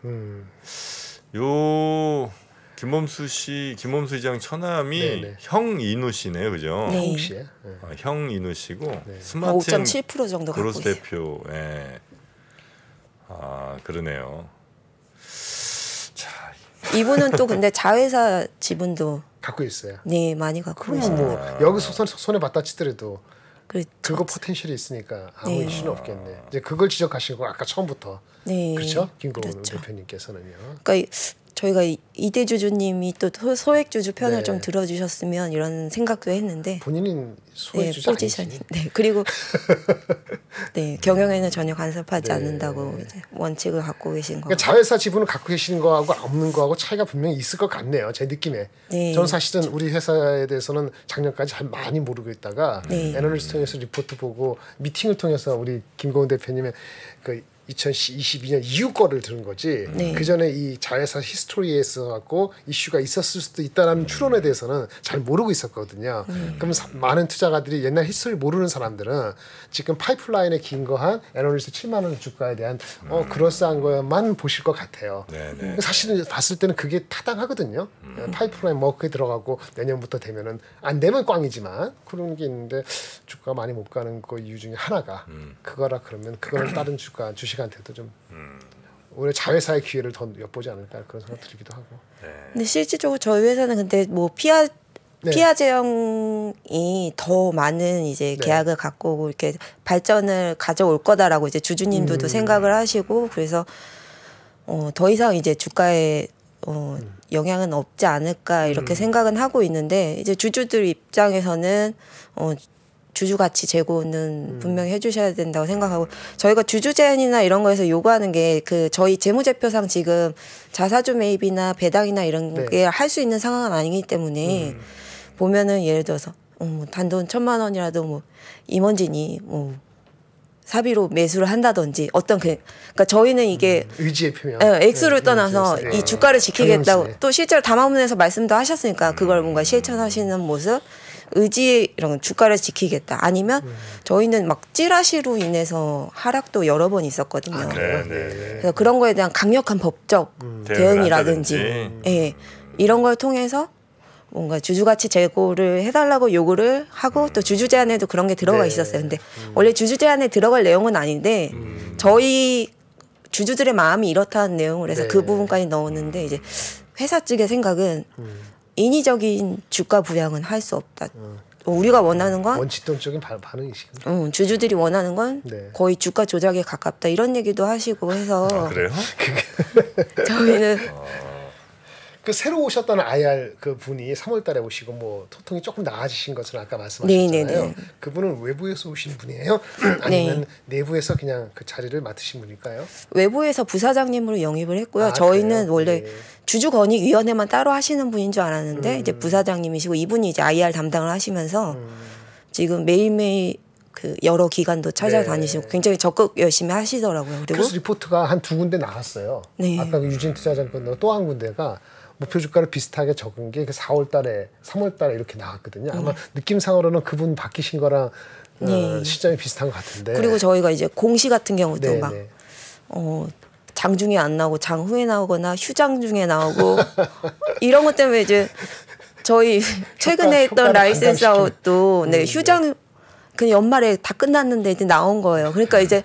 음. 요 김범수 씨, 김범수 의장 처남이 네, 네. 형 이누 씨네요, 그죠? 네. 네. 아, 형 이누 씨고 네. 아, 스마트 5.7% 정도 그로스 대표. 예. 네. 아 그러네요. 이분은 또 근데 자회사 지분도 갖고 있어요. 네, 많이 갖고 있어요. 뭐 여기서 손, 손해 봤다 치더라도 그렇죠. 그거 포텐셜이 있으니까 아무 네. 이슈는 없겠네. 이제 그걸 지적하시고 아까 처음부터 네. 그렇죠, 김건우 그렇죠. 대표님께서는요. 그러니까 저희가 이대 주주님이 또 소액 주주 편을 네. 좀 들어주셨으면 이런 생각도 했는데 본인은 소액 주주 네, 포지션 네 그리고 네 경영에는 전혀 간섭하지 네. 않는다고 원칙을 갖고 계신 거. 그러니까 자회사 지분을 갖고 계시는 거하고 없는 거하고 차이가 분명히 있을 것 같네요 제 느낌에. 네. 저는 사실은 우리 회사에 대해서는 작년까지 잘 많이 모르고 있다가 네. 애널리스트 통해서 리포트 보고 미팅을 통해서 우리 김고은 대표님의 그 2022년 이후 거를 들은 거지 네. 그 전에 이 자회사 히스토리에서 갖고 이슈가 있었을 수도 있다라는 추론에 대해서는 잘 모르고 있었거든요. 음. 네. 그럼 사, 많은 투자가들이 옛날 히스토리 모르는 사람들은 지금 파이프라인에 긴 거한에너리스트 7만 원 주가에 대한 어 음. 그럴싸한 거만 보실 것 같아요. 네네. 네. 사실은 봤을 때는 그게 타당하거든요. 예, 음. 파이프라인 워크에 들어가고 내년부터 되면은 안 되면 꽝이지만 그런 게 있는데 주가 많이 못 가는 거 이유 중에 하나가 음. 그거라 그러면 그거를 다른 주가 주식 씨한테도 좀 음. 오히려 자회사의 기회를 더 엿보지 않을까 그런 생각 들기도 하고. 네. 근데 실질적으로 저희 회사는 근데 뭐 피아 네. 피아 제형이 더 많은 이제 네. 계약을 네. 갖고 오고 이렇게 발전을 가져올 거다라고 이제 주주님들도 음. 생각을 하시고 그래서 어, 더 이상 이제 주가에 어, 음. 영향은 없지 않을까 이렇게 음. 생각은 하고 있는데 이제 주주들 입장에서는 어, 주주가치 제고는 음. 분명히 해주셔야 된다고 생각하고 저희가 주주 제한이나 이런 거에서 요구하는 게 그 저희 재무제표상 지금 자사주 매입이나 배당이나 이런 네. 게할 수 있는 상황은 아니기 때문에 음. 보면은 예를 들어서 음, 단돈 천만 원이라도 뭐 임원진이 뭐 사비로 매수를 한다든지 어떤 그 그러니까 저희는 이게 음, 의지의 표현 예, 액수를 네, 떠나서 의이 주가를 지키겠다고 또 실제로 담화문에서 말씀도 하셨으니까 그걸 뭔가 음. 실천하시는 모습 의지 이런 주가를 지키겠다 아니면 음. 저희는 막 찌라시로 인해서 하락도 여러 번 있었거든요. 아, 그래, 네, 네. 서 그런 거에 대한 강력한 법적 음. 대응이라든지 예, 이런 걸 통해서 뭔가 주주가치 제고를 해달라고 요구를 하고 음. 또 주주 제안에도 그런 게 들어가 네. 있었어요. 근데 음. 원래 주주 제안에 들어갈 내용은 아닌데 음. 저희 주주들의 마음이 이렇다는 내용을 해서 그 네. 그 부분까지 넣었는데 이제 회사 측의 생각은 음. 인위적인 주가 부양은 할 수 없다. 어, 음. 우리가 원하는 건 원칙적인 반응이시군 응, 어, 주주들이 원하는 건 네. 거의 주가 조작에 가깝다 이런 얘기도 하시고 해서 아, 그래요? 저희는 아. 그 새로 오셨던 다 IR 그 분이 3월달에 오시고 뭐 통통이 조금 나아지신 것은 아까 말씀하셨잖아요. 네네네. 네, 네. 그분은 외부에서 오신 분이에요? 아니면 네. 내부에서 그냥 그 자리를 맡으신 분일까요? 외부에서 부사장님으로 영입을 했고요. 아, 저희는 그래요? 원래 네. 주주건의위원회만 따로 하시는 분인 줄 알았는데 음. 이제 부사장님이시고 이분이 이제 IR 담당을 하시면서 음. 지금 매일매일 그 여러 기관도 찾아다니시고 네. 굉장히 적극 열심히 하시더라고요. 그리고 리포트가 한 두 군데 나갔어요. 네. 아까 그 유진 투자자건 또한 군데가 목표 주가를 비슷하게 적은 게 4월 그 달에 3월 달에 이렇게 나왔거든요. 아마 네. 느낌상으로는 그분 바뀌신 거랑 어, 네. 어, 시점이 비슷한 것 같은데. 그리고 저희가 이제 공시 같은 경우도 네네. 네. 어, 장 중에 안 나오고 장 후에 나오거나 휴장 중에 나오고 이런 것 때문에 이제 저희 최근에 효과, 했던 라이센스 아웃도 네, 음, 네. 휴장 그 연말에 다 끝났는데 이제 나온 거예요. 그러니까 이제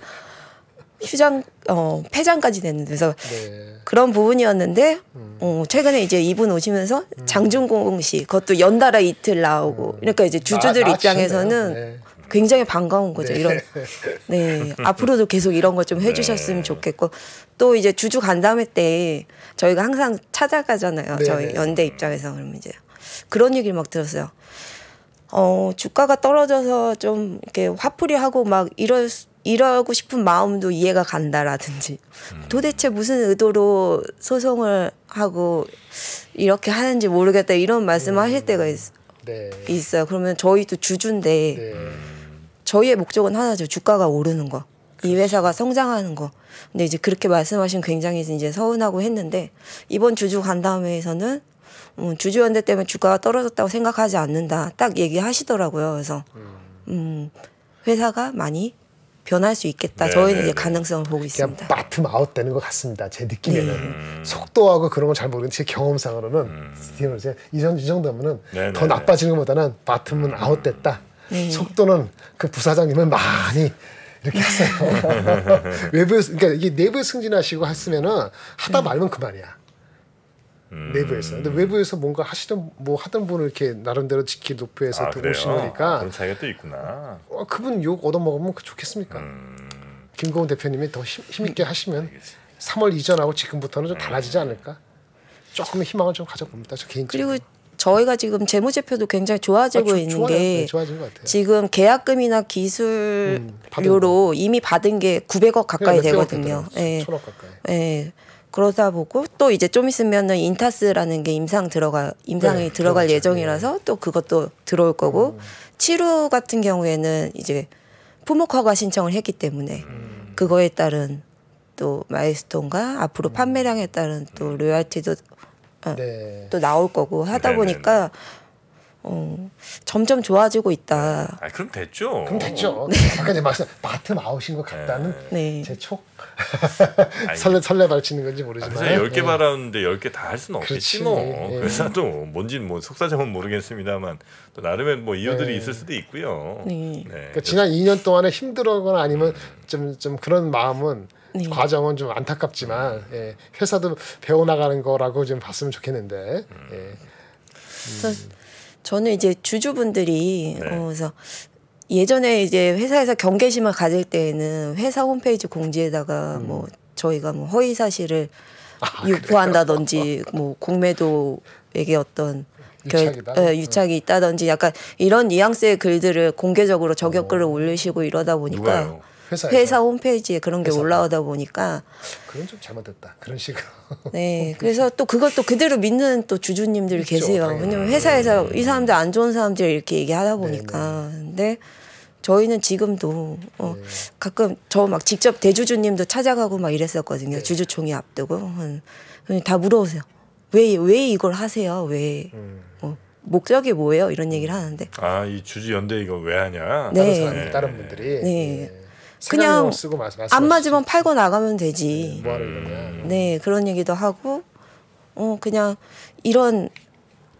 휴장 어, 폐장까지 됐는데 그래서 네. 그런 부분이었는데 음. 어, 최근에 이제 이분 오시면서 음. 장중공씨 그것도 연달아 이틀 나오고 음. 그러니까 이제 주주들 나, 아, 입장에서는 네. 굉장히 반가운 거죠 네. 이런 네 앞으로도 계속 이런 거좀 네. 해주셨으면 좋겠고 또 이제 주주 간담회 때 저희가 항상 찾아가잖아요 네. 저희 연대 입장에서 그러면 이제 그런 얘기를 막 들었어요 어 주가가 떨어져서 좀 이렇게 화풀이하고 막 이럴 수 이러고 싶은 마음도 이해가 간다라든지 음. 도대체 무슨 의도로 소송을 하고 이렇게 하는지 모르겠다 이런 말씀을 음. 하실 때가 있, 네. 있어요. 그러면 저희도 주주인데 네. 저희의 목적은 하나죠. 주가가 오르는 거. 이 그렇죠. 회사가 성장하는 거. 근데 이제 그렇게 말씀하신 굉장히 이제 서운하고 했는데 이번 주주 간담회에서는 음, 주주연대 때문에 주가가 떨어졌다고 생각하지 않는다. 딱 얘기하시더라고요. 그래서 음, 음 회사가 많이 변할 수 있겠다. 저희는 이제 가능성을 보고 있습니다. 바텀 아웃 되는 것 같습니다. 제 느낌에는 네. 음. 속도하고 그런 걸잘 모르는데 제 경험상으로는 음. 스티븐 이전 이 정도면은 더 나빠지는 것보다는 바텀은 음. 아웃됐다. 음. 네. 속도는 그 부사장님은 많이 이렇게 하세요. 외부 에서 그러니까 이게 내부 승진하시고 했으면은 하다 네. 말면 그만이야. 음. 내부에서. 근데 외부에서 뭔가 하시던 뭐 하던 분을 이렇게 나름대로 지키 높여서 들어오시니까 아, 그런 차이가 또 있구나. 어, 그분 욕 얻어먹으면 그 좋겠습니까? 음. 김고은 대표님이 더 힘, 힘있게 음. 하시면 알겠습니다. 3월 이전하고 지금부터는 좀 음. 달라지지 않을까? 조금 희망을 좀 가져봅니다. 저 개인적으로. 그리고 저희가 지금 재무제표도 굉장히 좋아지고 아, 주, 있는 좋아요. 게 네, 지금 계약금이나 기술료로 음, 이미 받은 게 900억 가까이 네, 네, 되거든요. 예. 네. 예. 네. 그러다 보고 또 이제 좀 있으면은 인타스라는 게 임상 들어가 임상이 네, 들어갈 그렇죠. 예정이라서 네. 또 그것도 들어올 거고 음. 치료 같은 경우에는 이제 품목허가 신청을 했기 때문에 음. 그거에 따른 또 마일스톤과 앞으로 음. 판매량에 따른 또 음. 로열티도 어, 네. 또 나올 거고 하다 네네네. 네, 네. 보니까 어, 점점 좋아지고 있다. 아, 그럼 됐죠. 그럼 됐죠. 어. 네. 아까 이제 말씀 바텀 아웃인 것 같다는 네. 네. 제 촉. 설레 설레 발치는 건지 모르지만. 아, 열개 네. 바라는데 열 개 다 할 수는 없겠지 그렇지. 뭐. 네. 그래서 또 뭔진 뭐 속사정은 모르겠습니다만 또 나름의 뭐 이유들이 네. 있을 수도 있고요. 네. 그러니까 지난 2년 동안에 힘들거나 아니면 좀좀 음. 좀 그런 마음은. 네. 과정은 좀 안타깝지만 음. 예, 회사도 배워나가는 거라고 좀 봤으면 좋겠는데 음. 예. 음. 저는 이제 주주분들이 네. 어, 그래서 예전에 이제 회사에서 경계심을 가질 때에는 회사 홈페이지 공지에다가 음. 뭐 저희가 뭐 허위 사실을 아, 유포한다든지 뭐 공매도에게 어떤 결, 에, 예, 유착이 있다든지 약간 이런 뉘앙스의 글들을 공개적으로 저격글을 어. 올리시고 이러다 보니까 누가요? 회사에서. 회사 홈페이지에 그런 게회사 올라오다 보니까 그건 좀 잘못됐다 그런 식으로 네 그래서 또그것도 그대로 믿는 또 주주님들이 있죠, 계세요 당연히. 왜냐면 회사에서 네. 이 사람들 안 좋은 사람들 이렇게 얘기하다 네, 보니까 네, 네. 근데 저희는 지금도 어, 네. 가끔 저 막 직접 대주주님도 찾아가고 막 이랬었거든요 네. 주주총회 앞두고 음, 다 물어보세요 왜왜 왜 이걸 하세요 왜 음. 어. 목적이 뭐예요? 이런 얘기를 음. 하는데. 아, 이 주주 연대 이거 왜 하냐? 네. 다른 사람들, 다른 분들이. 네. 네. 그냥 안 맞으면 팔고 나가면 되지. 네, 뭐 네, 그런 얘기도 하고, 어 그냥 이런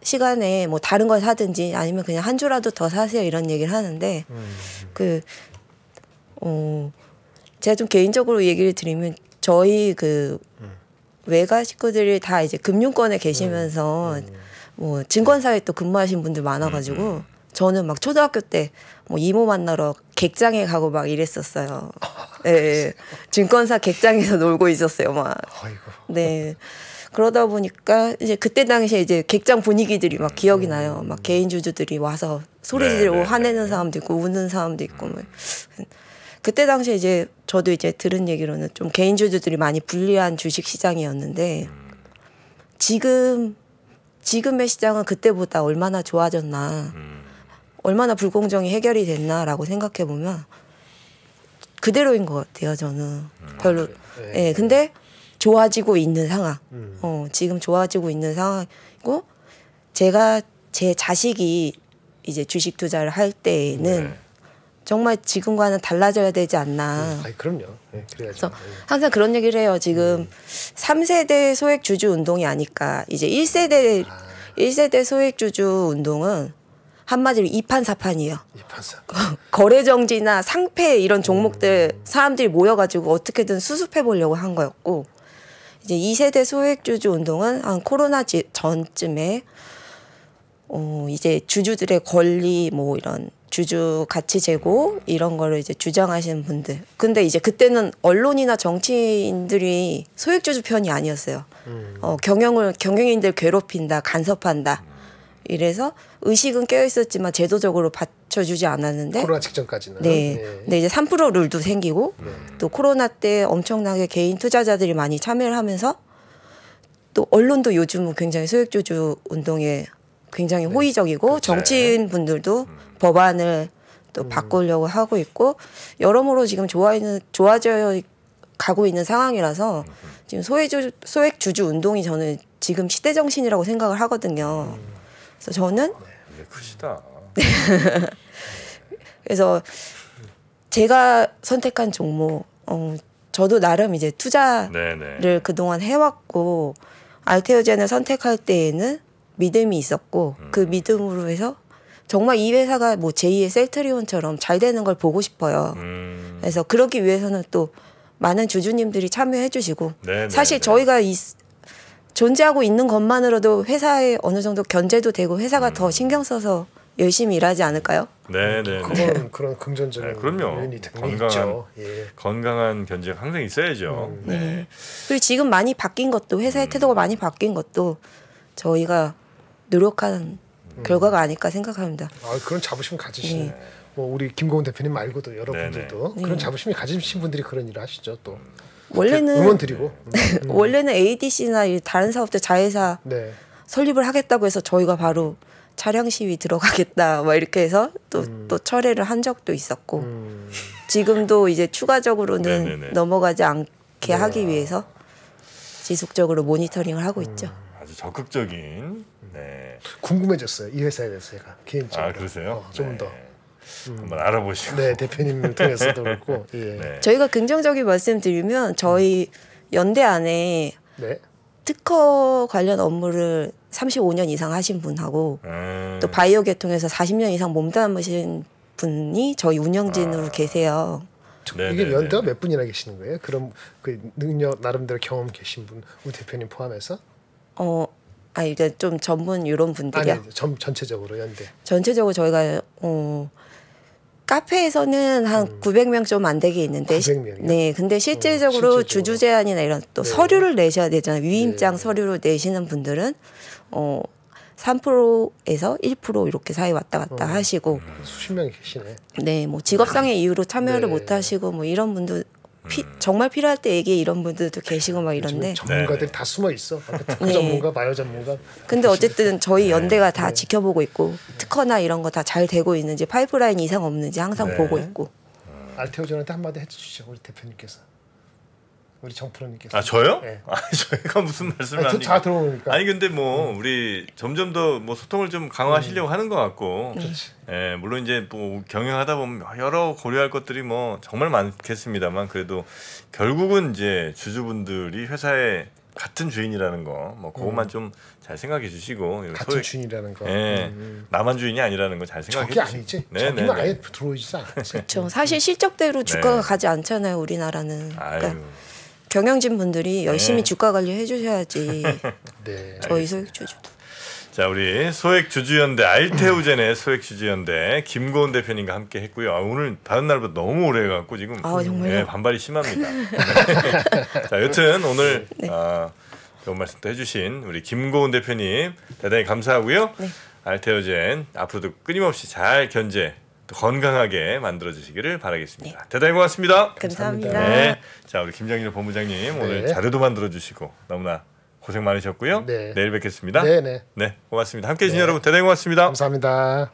시간에 뭐 다른 걸 사든지 아니면 그냥 한 주라도 더 사세요 이런 얘기를 하는데 음. 음, 음. 그어 제가 좀 개인적으로 얘기를 드리면 저희 그 음. 외가 식구들이 다 이제 금융권에 계시면서 음. 음 뭐 증권사에 또 근무하신 분들 많아가지고 저는 막 초등학교 때뭐 이모 만나러 객장에 가고 막 이랬었어요. 예, 네, 증권사 객장에서 놀고 있었어요, 막. 네. 그러다 보니까 이제 그때 당시에 이제 객장 분위기들이 막 기억이 나요. 음. 막 개인 주주들이 와서 소리 네, 지르고 네, 화내는 네, 사람도 있고 웃는 사람도 있고 뭐. 그때 당시에 이제 저도 이제 들은 얘기로는 좀 개인 주주들이 많이 불리한 주식 시장이었는데 음. 지금 지금의 시장은 그때보다 얼마나 좋아졌나. 음. 얼마나 불공정이 해결이 됐나라고 생각해 보면 그대로인 것 같아요. 저는 음, 별로. 아, 예. 네, 근데 좋아지고 있는 상황. 음. 어, 지금 좋아지고 있는 상황이고 제가 제 자식이 이제 주식 투자를 할 때에는 네. 정말 지금과는 달라져야 되지 않나. 아, 그럼요. 네, 그래서 네. 항상 그런 얘기를 해요. 지금 3세대 음. 소액 주주 운동이 아닐까. 이제 1세대 아. 1세대 소액 주주 운동은 한마디로 이판사판이에요. 이판사판. 거래 정지나 상패 이런 종목들 사람들이 모여가지고 어떻게든 수습해 보려고 한 거였고 이제 2세대 소액주주 운동은 한 코로나 전쯤에 어 이제 주주들의 권리 뭐 이런 주주 가치 제고 이런 거를 이제 주장하시는 분들. 근데 이제 그때는 언론이나 정치인들이 소액주주 편이 아니었어요. 음. 어 경영을 경영인들 괴롭힌다, 간섭한다. 이래서 의식은 깨어 있었지만 제도적으로 받쳐주지 않았는데 코로나 직전까지는 네. 네. 근데 이제 3% 룰도 생기고 네. 또 코로나 때 엄청나게 개인 투자자들이 많이 참여를 하면서 또 언론도 요즘은 굉장히 소액주주 운동에 굉장히 네. 호의적이고 그렇죠. 정치인 분들도 음. 법안을 또 음. 바꾸려고 하고 있고 여러모로 지금 좋아지는 좋아져 가고 있는 상황이라서 음. 지금 소액주주 소액 주주 운동이 저는 지금 시대 정신이라고 생각을 하거든요. 음. 그래서 저는 네, 크시다. 그래서 제가 선택한 종목, 어, 저도 나름 이제 투자를 네, 네. 그동안 해왔고 알테오젠을 선택할 때에는 믿음이 있었고 그 음. 그 믿음으로 해서 정말 이 회사가 뭐 제2의 셀트리온처럼 잘 되는 걸 보고 싶어요. 음. 그래서 그러기 위해서는 또 많은 주주님들이 참여해 주시고 네네. 네, 사실 저희가 이 존재하고 있는 것만으로도 회사에 어느 정도 견제도 되고 회사가 음. 더 신경 써서 열심히 일하지 않을까요? 네, 네. 네. 그건 네. 그런 긍정적인 네, 그럼요. 면이 건강한 예. 건강한 견제가 항상 있어야죠. 음. 네. 네. 그리고 지금 많이 바뀐 것도 회사의 음. 태도가 많이 바뀐 것도 저희가 노력한 음. 결과가 아닐까 생각합니다. 아, 그런 자부심 가지시네. 네. 뭐 우리 김고은 대표님 말고도 여러분들도 네네. 그런 자부심이 가지신 분들이 그런 일을 하시죠 또. 음. 원래는 응원 드리고 원래는 ADC나 다른 사업들 자회사 네. 설립을 하겠다고 해서 저희가 바로 차량 시위 들어가겠다 막 이렇게 해서 또또 음. 철회를 한 적도 있었고 음. 지금도 이제 추가적으로는 네네네. 넘어가지 않게 네. 하기 위해서 지속적으로 모니터링을 하고 음. 있죠. 아주 적극적인. 네. 궁금해졌어요 이 회사에 대해서 제가 개인적으로. 아 그러세요? 어, 좀 네. 더. 음. 한번 알아보시고. 네, 대표님을 통해서도 그렇고. 예. 네. 저희가 긍정적인 말씀 드리면 저희 연대 안에 네. 특허 관련 업무를 35년 이상 하신 분하고 음. 또 바이오 계통에서 40년 이상 몸담으신 분이 저희 운영진으로 아. 계세요. 네네네 이게 네, 연대가 네. 몇 분이나 계시는 거예요? 그럼 그 능력 나름대로 경험 계신 분, 우 대표님 포함해서? 어, 아 이제 좀 전문 이런 분들이요. 전 전체적으로 연대. 전체적으로 저희가 어 카페에서는 한 음. 900명 좀 안 되게 있는데 900명이요? 네 근데 실질적으로 어, 주주 제한이나 이런 또 네. 서류를 내셔야 되잖아요 위임장 네. 서류로 내시는 분들은 어 3%에서 1% 이렇게 사이 왔다 갔다 어. 하시고 음, 수십 명 계시네 네뭐 직업상의 아, 이유로 참여를 네. 못 하시고 뭐 이런 분들 피, 음. 정말 필요할 때 얘기해 이런 분들도 계시고 막 이런데 전문가들 다 숨어 있어. 네. 전문가, 바이오 전문가. 근데 어쨌든 저희 네. 연대가 다 네. 지켜보고 있고 특허나 이런 거 다 잘 되고 있는지 파이프라인 이상 없는지 항상 네. 보고 있고. 음. 알테오전한테 한마디 해주시죠 우리 대표님께서. 우리 정 프로님께서. 아 저요? 네. 아 저희가 무슨 말씀을 아니, 다 들어보니까. 아니 근데 뭐 음. 우리 점점 더 뭐 소통을 좀 강화하시려고 음. 하는 것 같고. 좋지. 예, 물론 이제 뭐 경영하다 보면 여러 고려할 것들이 뭐 정말 많겠습니다만 그래도 결국은 이제 주주분들이 회사에 같은 주인이라는 거, 뭐 그것만 음. 좀잘 생각해 주시고 같은 소액, 주인이라는 거, 예, 음. 음. 나만 주인이 아니라는 거 잘 생각해 주시고. 저게 아니지. 네, 저기는 네, 네. 아예 들어오지 않아. 그렇죠. 사실 실적대로 네. 주가가 네. 가지 않잖아요, 우리나라는. 그러니까 아유. 경영진 분들이 열심히 네. 주가 관리 해주셔야지. 네. 저희 소액 주주도. 자 우리 소액 주주연대 알테우젠의 소액 주주연대 김고은 대표님과 함께 했고요. 아, 오늘 다른 날보다 너무 오래 가갖고 지금 아, 네, 반발이 심합니다. 자 여튼 오늘 네. 아, 좋은 말씀 도 해주신 우리 김고은 대표님 대단히 감사하고요. 네. 알테우젠 앞으로도 끊임없이 잘 견제 건강하게 만들어 주시기를 바라겠습니다. 네. 대단히 고맙습니다. 감사합니다. 네. 자, 우리 김정일 본부장님 오늘 네. 자료도 만들어 주시고 너무나 고생 많으셨고요. 네. 내일 뵙겠습니다. 네, 네. 네 고맙습니다. 함께 해주신 여러분 대단히 고맙습니다. 감사합니다.